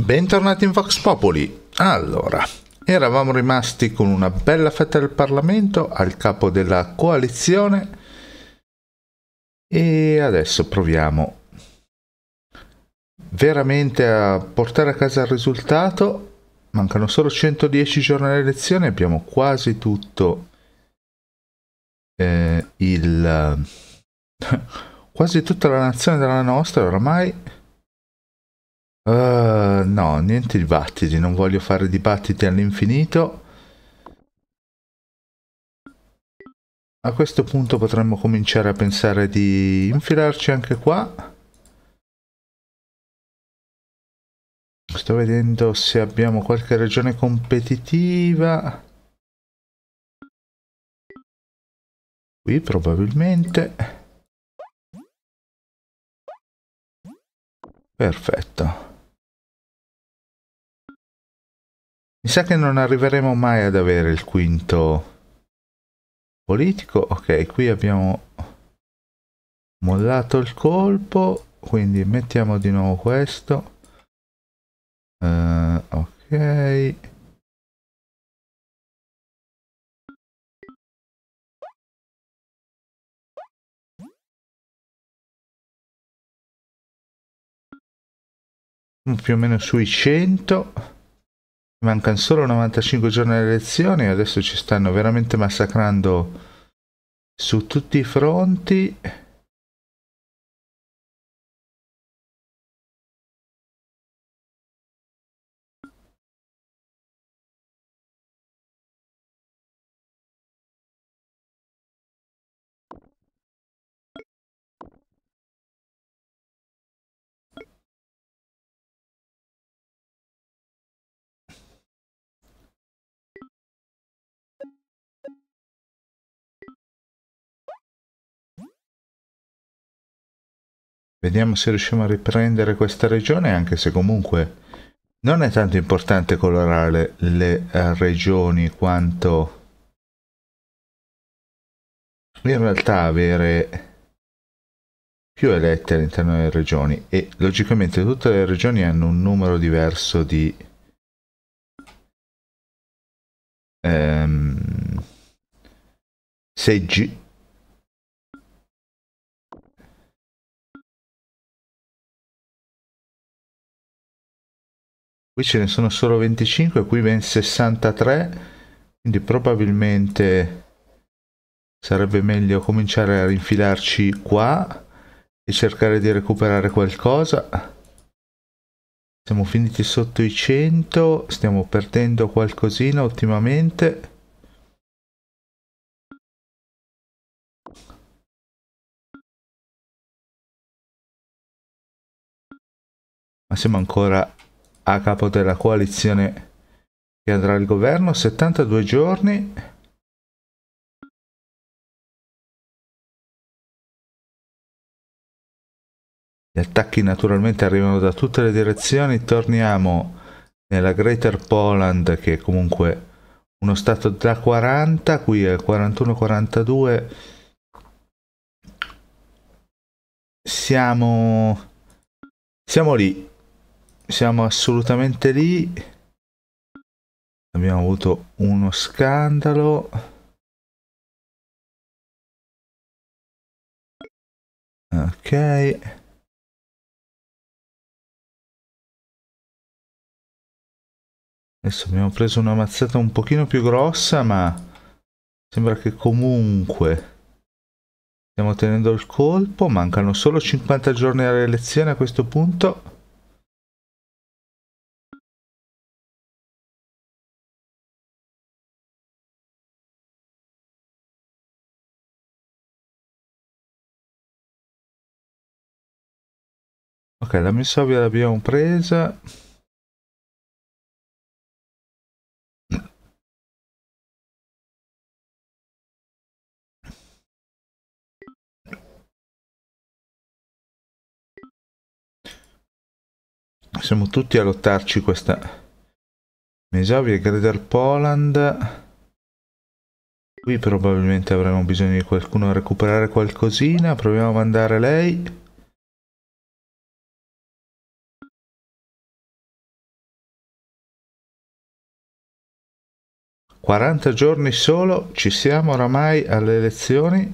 Bentornati in Vox Popoli. Allora, eravamo rimasti con una bella fetta del Parlamento al capo della coalizione e adesso proviamo veramente a portare a casa il risultato. Mancano solo 110 giorni alle elezioni, abbiamo quasi tutto eh, il quasi tutta la nazione della nostra oramai Uh, no, niente dibattiti, non voglio fare dibattiti all'infinito. A questo punto potremmo cominciare a pensare di infilarci anche qua. Sto vedendo se abbiamo qualche regione competitiva. Qui probabilmente. Perfetto. Mi sa che non arriveremo mai ad avere il quinto politico. Ok, qui abbiamo mollato il colpo, quindi mettiamo di nuovo questo. Uh, ok. Mm, più o meno sui 100 Mancano solo 95 giorni alle elezioni adesso ci stanno veramente massacrando su tutti i fronti. Vediamo se riusciamo a riprendere questa regione, anche se comunque non è tanto importante colorare le eh, regioni quanto in realtà avere più elette all'interno delle regioni e logicamente tutte le regioni hanno un numero diverso di ehm, seggi qui ce ne sono solo 25 qui ben 63 quindi probabilmente sarebbe meglio cominciare a rinfilarci qua e cercare di recuperare qualcosa siamo finiti sotto i 100 stiamo perdendo qualcosina ottimamente ma siamo ancora a capo della coalizione che andrà al governo, 72 giorni. Gli attacchi naturalmente arrivano da tutte le direzioni, torniamo nella Greater Poland che è comunque uno stato da 40, qui è 41-42, siamo, siamo lì, siamo assolutamente lì abbiamo avuto uno scandalo ok adesso abbiamo preso una mazzata un pochino più grossa ma sembra che comunque stiamo tenendo il colpo mancano solo 50 giorni alle elezioni a questo punto Ok, la Misovia l'abbiamo presa. Siamo tutti a lottarci questa Mesovia e Greater Poland. Qui probabilmente avremo bisogno di qualcuno a recuperare qualcosina. Proviamo a mandare lei. 40 giorni solo, ci siamo oramai alle elezioni.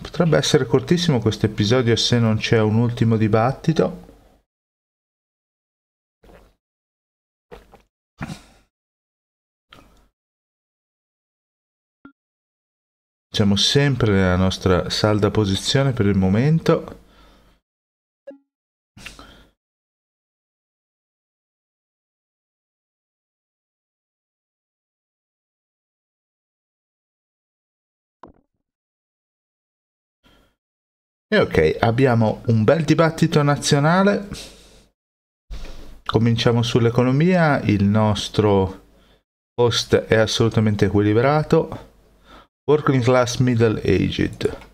Potrebbe essere cortissimo questo episodio se non c'è un ultimo dibattito. Siamo sempre nella nostra salda posizione per il momento. E ok, abbiamo un bel dibattito nazionale. Cominciamo sull'economia, il nostro host è assolutamente equilibrato. Working class middle aged.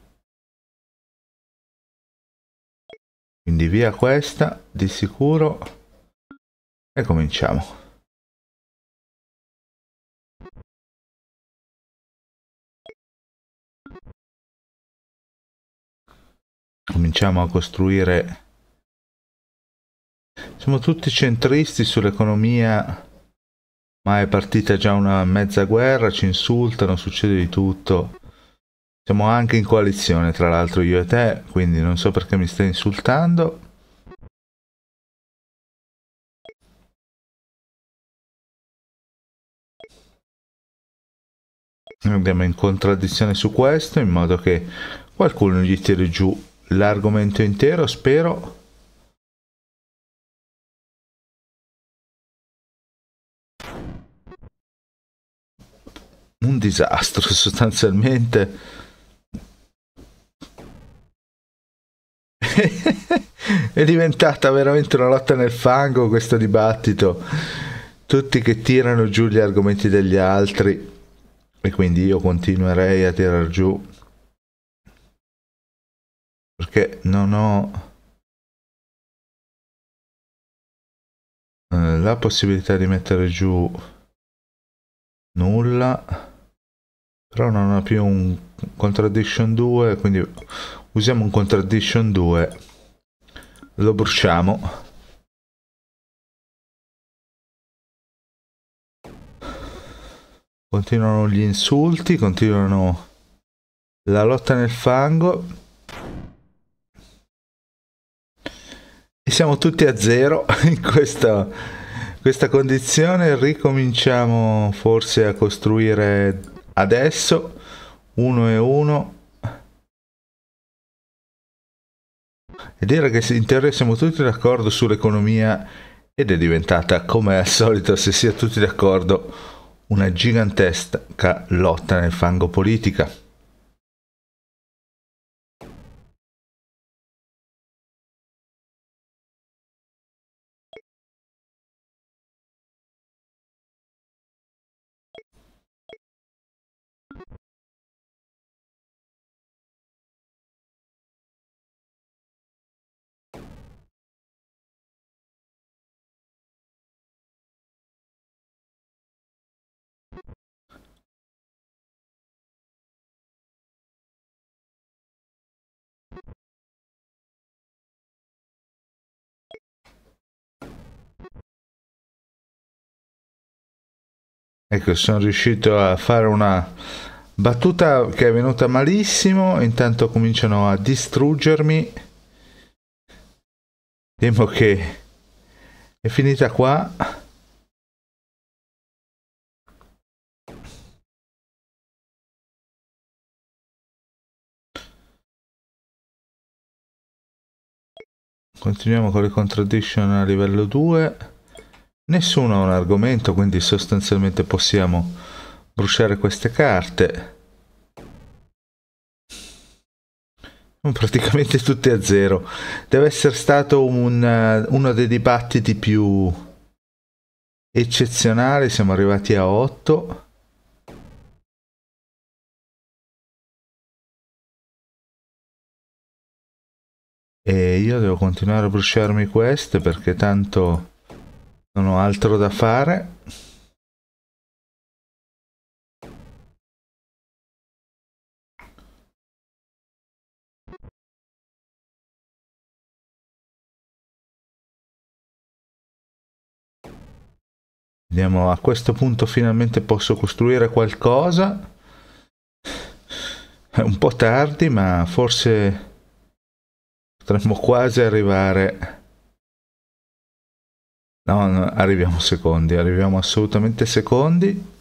Quindi via questa, di sicuro. E cominciamo. cominciamo a costruire siamo tutti centristi sull'economia ma è partita già una mezza guerra ci insultano succede di tutto siamo anche in coalizione tra l'altro io e te quindi non so perché mi stai insultando andiamo in contraddizione su questo in modo che qualcuno gli tiri giù l'argomento intero, spero. Un disastro sostanzialmente. È diventata veramente una lotta nel fango questo dibattito. Tutti che tirano giù gli argomenti degli altri e quindi io continuerei a tirar giù perché non ho eh, la possibilità di mettere giù nulla però non ho più un contraddiction 2 quindi usiamo un contraddiction 2 lo bruciamo continuano gli insulti continuano la lotta nel fango siamo tutti a zero in questa, questa condizione, ricominciamo forse a costruire adesso, uno e uno. E dire che in teoria siamo tutti d'accordo sull'economia ed è diventata, come al solito, se sia tutti d'accordo, una gigantesca lotta nel fango politica. Ecco, sono riuscito a fare una battuta che è venuta malissimo, intanto cominciano a distruggermi. Vediamo che è finita qua. Continuiamo con le contraddiction a livello 2. Nessuno ha un argomento, quindi sostanzialmente possiamo bruciare queste carte. Sono Praticamente tutte a zero. Deve essere stato un, eh, uno dei dibattiti più eccezionali, siamo arrivati a 8. E io devo continuare a bruciarmi queste perché tanto... Non ho altro da fare. Vediamo, a questo punto finalmente posso costruire qualcosa. È un po' tardi, ma forse potremmo quasi arrivare No, no, arriviamo secondi, arriviamo assolutamente secondi.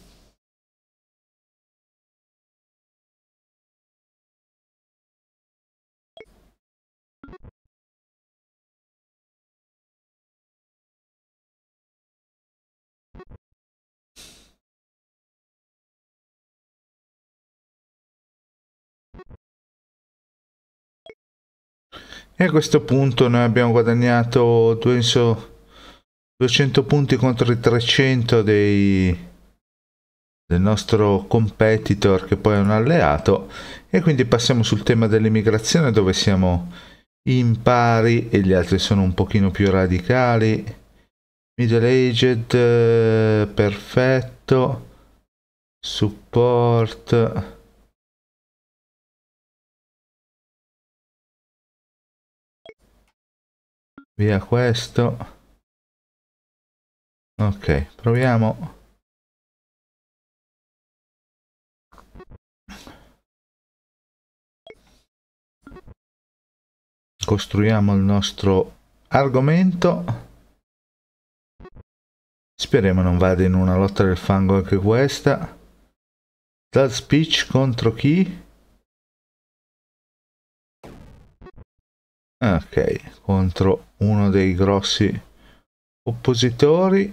E a questo punto noi abbiamo guadagnato, penso, 200 punti contro i 300 dei, del nostro competitor che poi è un alleato e quindi passiamo sul tema dell'immigrazione dove siamo in pari e gli altri sono un pochino più radicali middle aged perfetto support via questo ok proviamo costruiamo il nostro argomento speriamo non vada in una lotta del fango anche questa That speech contro chi? Ok, contro uno dei grossi oppositori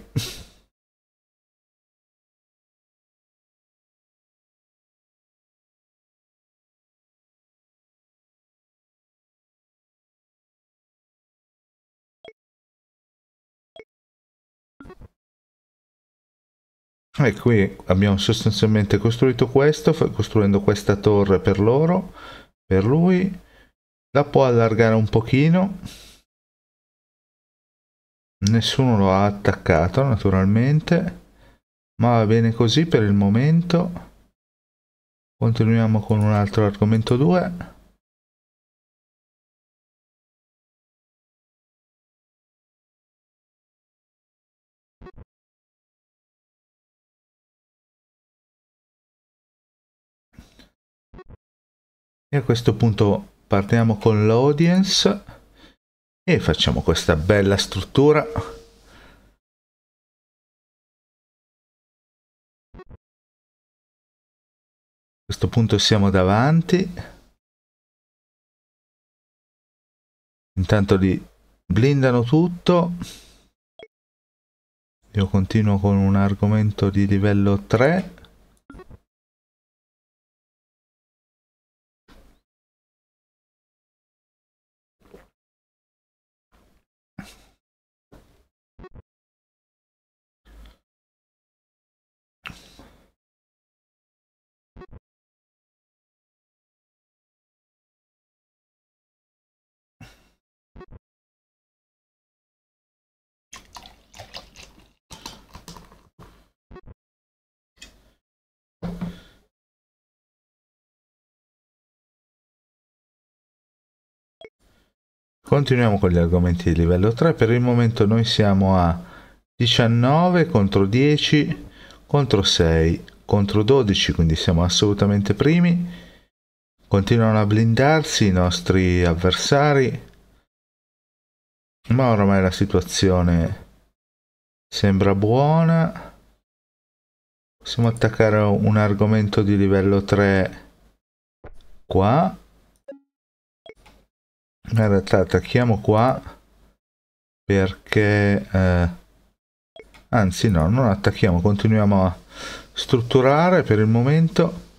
E qui abbiamo sostanzialmente costruito questo, costruendo questa torre per loro, per lui. La può allargare un pochino nessuno lo ha attaccato naturalmente ma va bene così per il momento continuiamo con un altro argomento 2 e a questo punto partiamo con l'audience e facciamo questa bella struttura a questo punto siamo davanti intanto li blindano tutto io continuo con un argomento di livello 3 Continuiamo con gli argomenti di livello 3, per il momento noi siamo a 19 contro 10 contro 6 contro 12, quindi siamo assolutamente primi. Continuano a blindarsi i nostri avversari, ma ormai la situazione sembra buona. Possiamo attaccare un argomento di livello 3 qua in realtà attacchiamo qua perché eh, anzi no non attacchiamo continuiamo a strutturare per il momento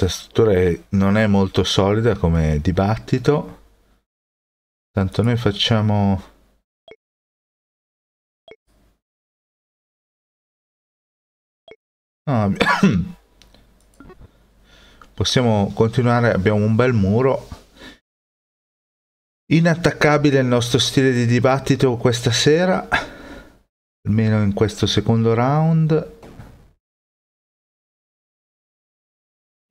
questa struttura non è molto solida come dibattito. Tanto noi facciamo... Ah, possiamo continuare, abbiamo un bel muro. Inattaccabile il nostro stile di dibattito questa sera, almeno in questo secondo round.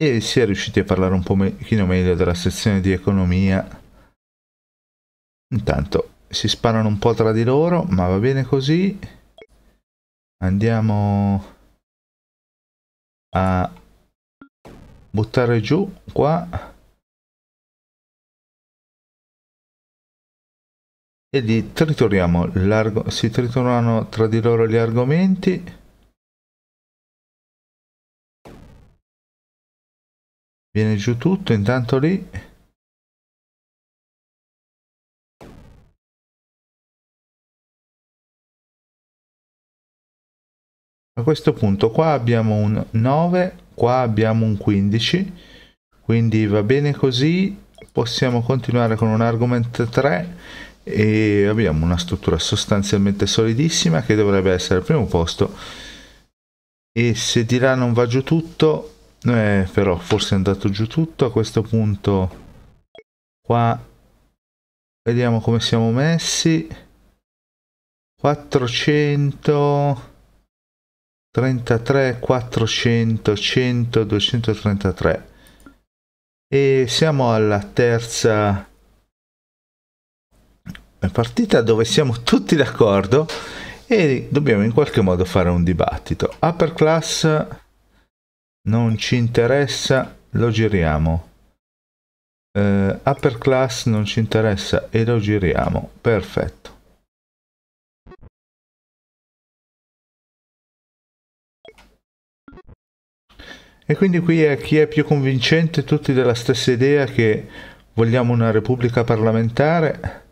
e si è riusciti a parlare un pochino meglio della sezione di economia. Intanto si sparano un po' tra di loro, ma va bene così. Andiamo a buttare giù qua. E li tritoriamo, si triturano tra di loro gli argomenti. Viene giù tutto, intanto lì. A questo punto qua abbiamo un 9, qua abbiamo un 15, quindi va bene così, possiamo continuare con un argument 3 e abbiamo una struttura sostanzialmente solidissima che dovrebbe essere al primo posto e se di là non va giù tutto eh, però forse è andato giù tutto a questo punto. Qua vediamo come siamo messi. 400 33 400 100 233 e siamo alla terza partita dove siamo tutti d'accordo e dobbiamo in qualche modo fare un dibattito upper class non ci interessa, lo giriamo. Uh, upper class non ci interessa e lo giriamo. Perfetto. E quindi qui è chi è più convincente, tutti della stessa idea che vogliamo una repubblica parlamentare.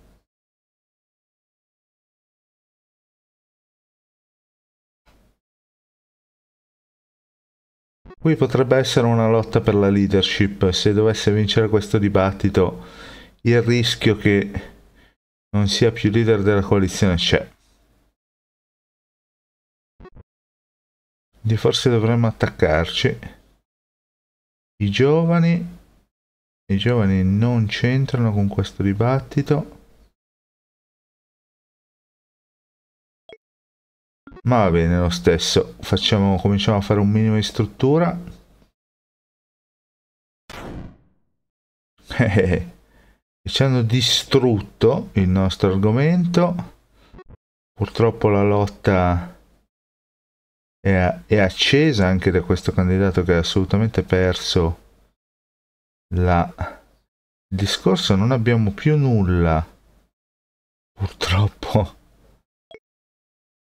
Qui potrebbe essere una lotta per la leadership, se dovesse vincere questo dibattito il rischio che non sia più leader della coalizione c'è. Quindi forse dovremmo attaccarci. I giovani, i giovani non c'entrano con questo dibattito. ma va bene lo stesso facciamo cominciamo a fare un minimo di struttura eh, eh, eh, ci hanno distrutto il nostro argomento purtroppo la lotta è, è accesa anche da questo candidato che ha assolutamente perso la... il discorso non abbiamo più nulla purtroppo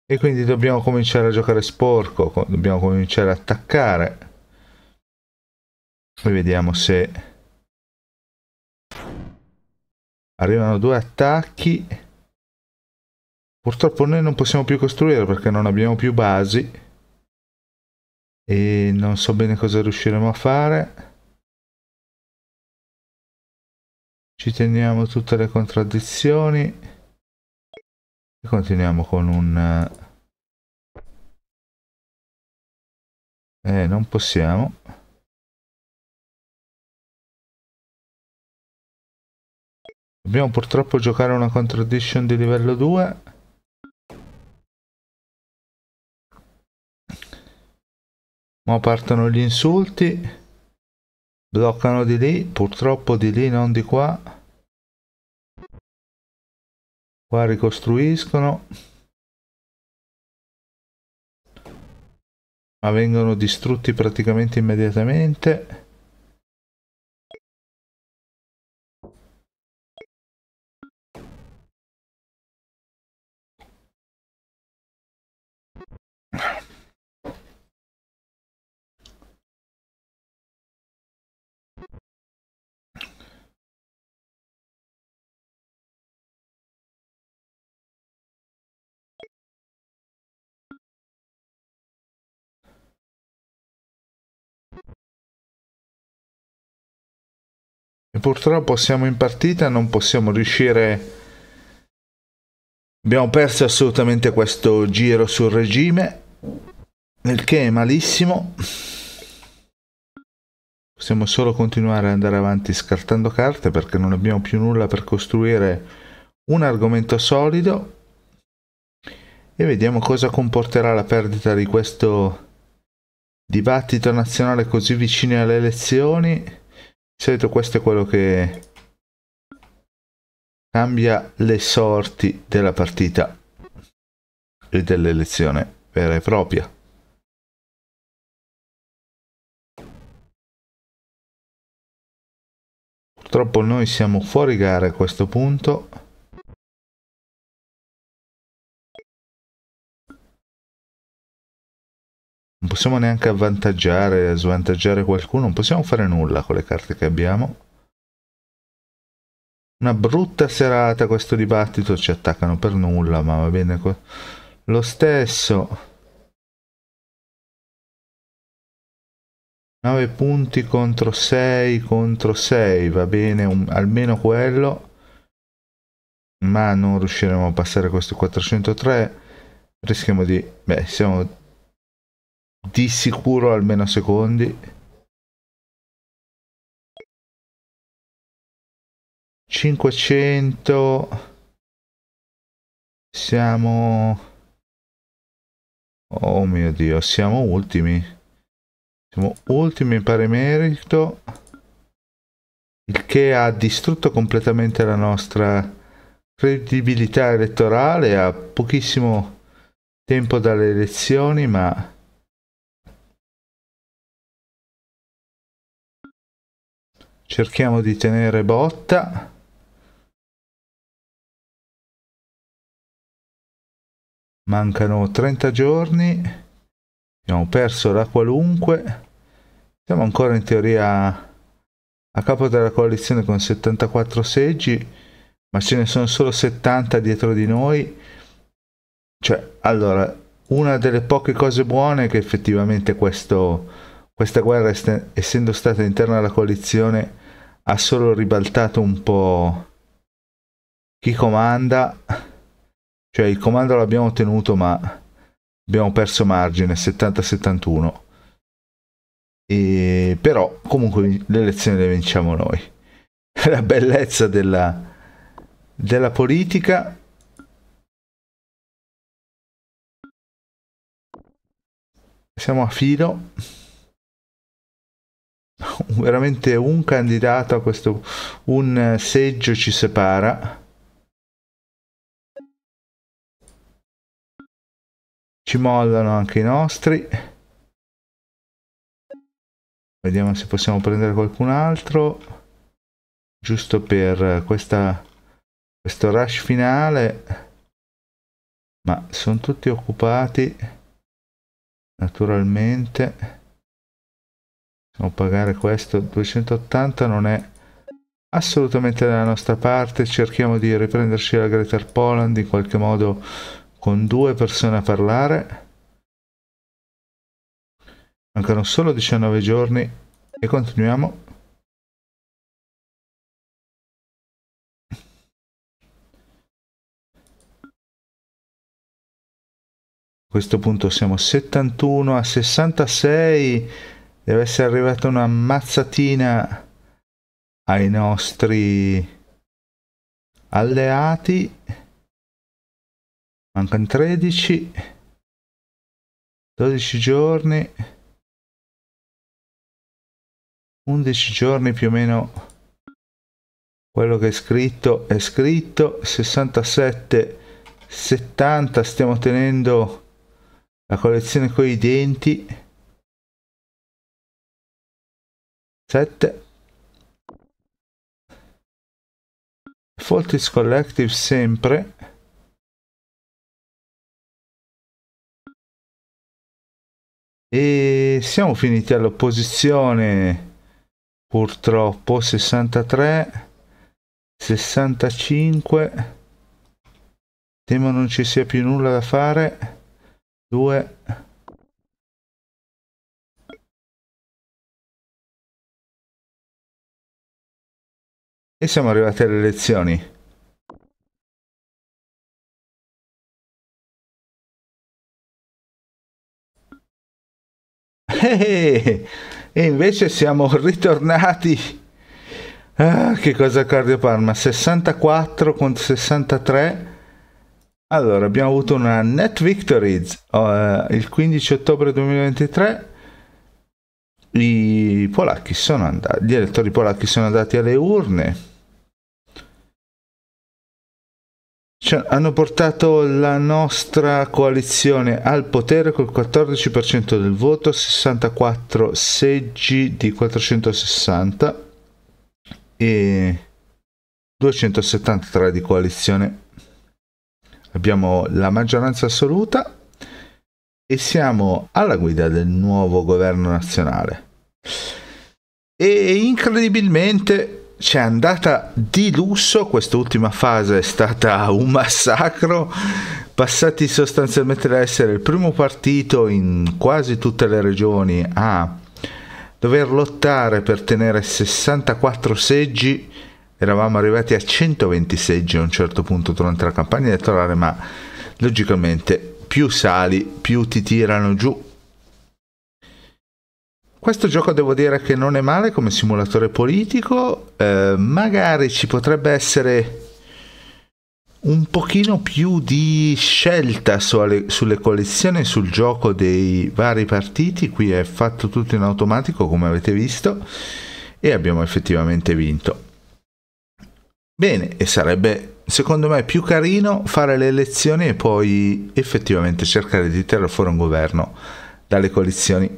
e quindi dobbiamo cominciare a giocare sporco, dobbiamo cominciare a attaccare. Poi vediamo se arrivano due attacchi. Purtroppo noi non possiamo più costruire perché non abbiamo più basi e non so bene cosa riusciremo a fare. Ci teniamo tutte le contraddizioni. E continuiamo con un... Eh, eh, non possiamo. Dobbiamo purtroppo giocare una contraddiction di livello 2. Ma partono gli insulti. Bloccano di lì, purtroppo di lì, non di qua qua ricostruiscono ma vengono distrutti praticamente immediatamente E purtroppo siamo in partita, non possiamo riuscire... Abbiamo perso assolutamente questo giro sul regime, il che è malissimo. Possiamo solo continuare ad andare avanti scartando carte perché non abbiamo più nulla per costruire un argomento solido. E vediamo cosa comporterà la perdita di questo dibattito nazionale così vicino alle elezioni di solito questo è quello che cambia le sorti della partita e dell'elezione vera e propria. Purtroppo noi siamo fuori gara a questo punto. Non possiamo neanche avvantaggiare, svantaggiare qualcuno, non possiamo fare nulla con le carte che abbiamo. Una brutta serata questo dibattito, ci attaccano per nulla, ma va bene lo stesso. 9 punti contro 6 contro 6, va bene un, almeno quello, ma non riusciremo a passare questo 403, rischiamo di... beh, siamo di sicuro almeno secondi 500 siamo oh mio dio siamo ultimi siamo ultimi in pari merito il che ha distrutto completamente la nostra credibilità elettorale a pochissimo tempo dalle elezioni ma cerchiamo di tenere botta mancano 30 giorni abbiamo perso la qualunque siamo ancora in teoria a capo della coalizione con 74 seggi ma ce ne sono solo 70 dietro di noi cioè allora una delle poche cose buone è che effettivamente questo questa guerra, essendo stata interna alla coalizione, ha solo ribaltato un po' chi comanda. Cioè il comando l'abbiamo tenuto, ma abbiamo perso margine 70-71. E... Però comunque le elezioni le vinciamo noi. La bellezza della, della politica siamo a filo veramente un candidato a questo un eh, seggio ci separa ci mollano anche i nostri vediamo se possiamo prendere qualcun altro giusto per questa questo rush finale ma sono tutti occupati naturalmente Possiamo pagare questo. 280 non è assolutamente dalla nostra parte. Cerchiamo di riprenderci la Greater Poland in qualche modo con due persone a parlare. Mancano solo 19 giorni e continuiamo. A questo punto siamo 71 a 66 Deve essere arrivata una mazzatina ai nostri alleati. Mancano 13, 12 giorni, 11 giorni più o meno quello che è scritto è scritto 67 70 stiamo tenendo la collezione con i denti 7 Foltis Collective sempre e siamo finiti all'opposizione purtroppo 63 65 temo non ci sia più nulla da fare 2 E siamo arrivati alle elezioni. Eh, eh, e invece siamo ritornati. Ah, che cosa Cardio Parma? 64 contro 63. Allora, abbiamo avuto una net victories uh, il 15 ottobre 2023. I polacchi sono andati, gli elettori polacchi sono andati alle urne cioè, hanno portato la nostra coalizione al potere col 14% del voto, 64 seggi di 460 e 273 di coalizione. Abbiamo la maggioranza assoluta e siamo alla guida del nuovo governo nazionale. E incredibilmente c'è andata di lusso, quest'ultima fase è stata un massacro, passati sostanzialmente da essere il primo partito in quasi tutte le regioni a dover lottare per tenere 64 seggi, eravamo arrivati a 120 seggi a un certo punto durante la campagna elettorale, ma logicamente più sali, più ti tirano giù questo gioco devo dire che non è male come simulatore politico, eh, magari ci potrebbe essere un pochino più di scelta sulle, sulle coalizioni, sul gioco dei vari partiti, qui è fatto tutto in automatico come avete visto e abbiamo effettivamente vinto. Bene, e sarebbe secondo me più carino fare le elezioni e poi effettivamente cercare di tirare fuori un governo dalle coalizioni.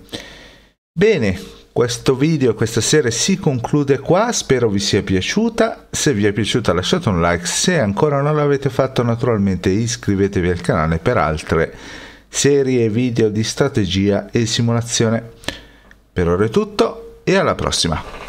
Bene, questo video questa sera si conclude qua, spero vi sia piaciuta, se vi è piaciuta lasciate un like, se ancora non l'avete fatto naturalmente iscrivetevi al canale per altre serie e video di strategia e simulazione. Per ora è tutto e alla prossima!